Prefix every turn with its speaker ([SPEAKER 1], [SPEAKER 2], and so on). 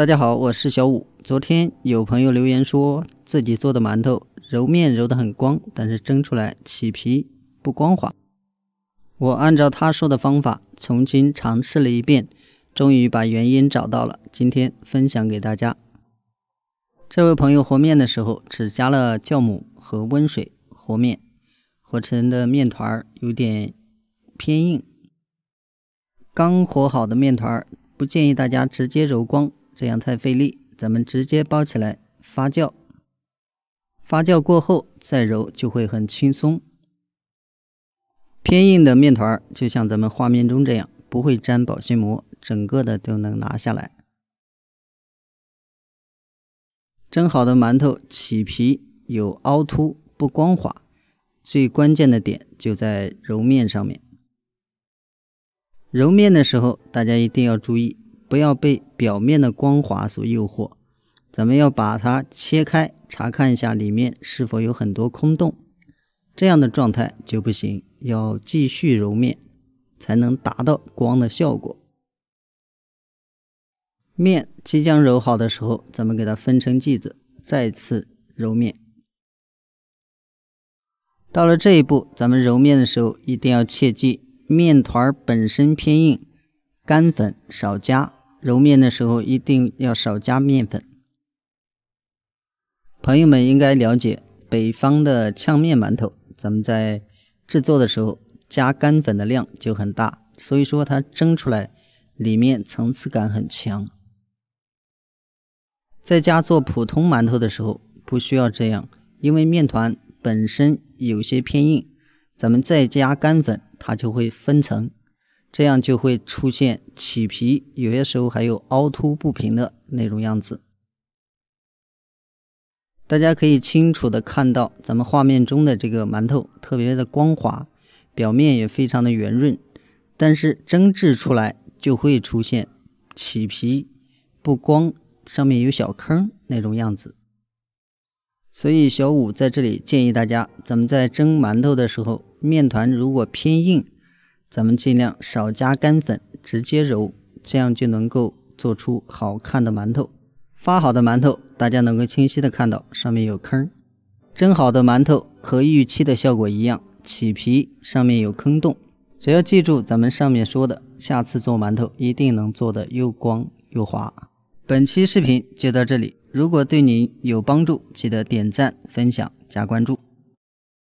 [SPEAKER 1] 大家好，我是小五。昨天有朋友留言说，自己做的馒头揉面揉得很光，但是蒸出来起皮不光滑。我按照他说的方法重新尝试了一遍，终于把原因找到了。今天分享给大家。这位朋友和面的时候只加了酵母和温水和面，和成的面团儿有点偏硬。刚和好的面团儿不建议大家直接揉光。这样太费力，咱们直接包起来发酵。发酵过后再揉就会很轻松。偏硬的面团儿，就像咱们画面中这样，不会粘保鲜膜，整个的都能拿下来。蒸好的馒头起皮有凹凸不光滑，最关键的点就在揉面上面。揉面的时候，大家一定要注意。不要被表面的光滑所诱惑，咱们要把它切开，查看一下里面是否有很多空洞，这样的状态就不行，要继续揉面，才能达到光的效果。面即将揉好的时候，咱们给它分成剂子，再次揉面。到了这一步，咱们揉面的时候一定要切记，面团本身偏硬，干粉少加。揉面的时候一定要少加面粉。朋友们应该了解，北方的呛面馒头，咱们在制作的时候加干粉的量就很大，所以说它蒸出来里面层次感很强。在家做普通馒头的时候不需要这样，因为面团本身有些偏硬，咱们再加干粉，它就会分层。这样就会出现起皮，有些时候还有凹凸不平的那种样子。大家可以清楚的看到，咱们画面中的这个馒头特别的光滑，表面也非常的圆润，但是蒸制出来就会出现起皮、不光、上面有小坑那种样子。所以小五在这里建议大家，咱们在蒸馒头的时候，面团如果偏硬。咱们尽量少加干粉，直接揉，这样就能够做出好看的馒头。发好的馒头，大家能够清晰的看到上面有坑。蒸好的馒头和预期的效果一样，起皮，上面有坑洞。只要记住咱们上面说的，下次做馒头一定能做的又光又滑。本期视频就到这里，如果对您有帮助，记得点赞、分享、加关注。